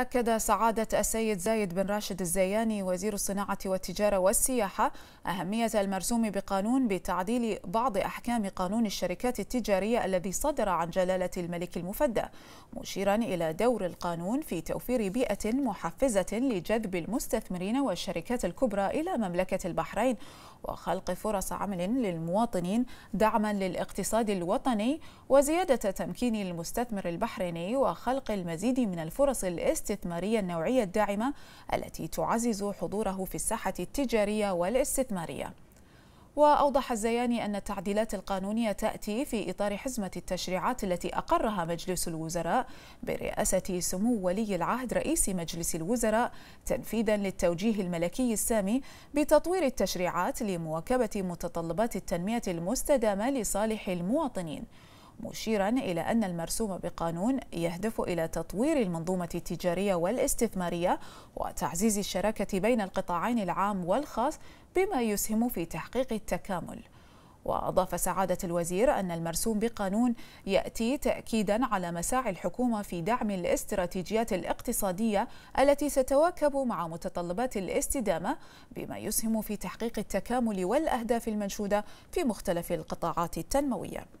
أكد سعادة السيد زايد بن راشد الزياني وزير الصناعة والتجارة والسياحة أهمية المرسوم بقانون بتعديل بعض أحكام قانون الشركات التجارية الذي صدر عن جلالة الملك المفدى مشيرا إلى دور القانون في توفير بيئة محفزة لجذب المستثمرين والشركات الكبرى إلى مملكة البحرين وخلق فرص عمل للمواطنين دعما للاقتصاد الوطني وزيادة تمكين المستثمر البحريني وخلق المزيد من الفرص الاستثمارية الاستثمارية النوعية الداعمة التي تعزز حضوره في الساحة التجارية والاستثمارية وأوضح الزياني أن التعديلات القانونية تأتي في إطار حزمة التشريعات التي أقرها مجلس الوزراء برئاسة سمو ولي العهد رئيس مجلس الوزراء تنفيذا للتوجيه الملكي السامي بتطوير التشريعات لمواكبة متطلبات التنمية المستدامة لصالح المواطنين مشيرا إلى أن المرسوم بقانون يهدف إلى تطوير المنظومة التجارية والاستثمارية وتعزيز الشراكة بين القطاعين العام والخاص بما يسهم في تحقيق التكامل وأضاف سعادة الوزير أن المرسوم بقانون يأتي تأكيدا على مساعي الحكومة في دعم الاستراتيجيات الاقتصادية التي ستواكب مع متطلبات الاستدامة بما يسهم في تحقيق التكامل والأهداف المنشودة في مختلف القطاعات التنموية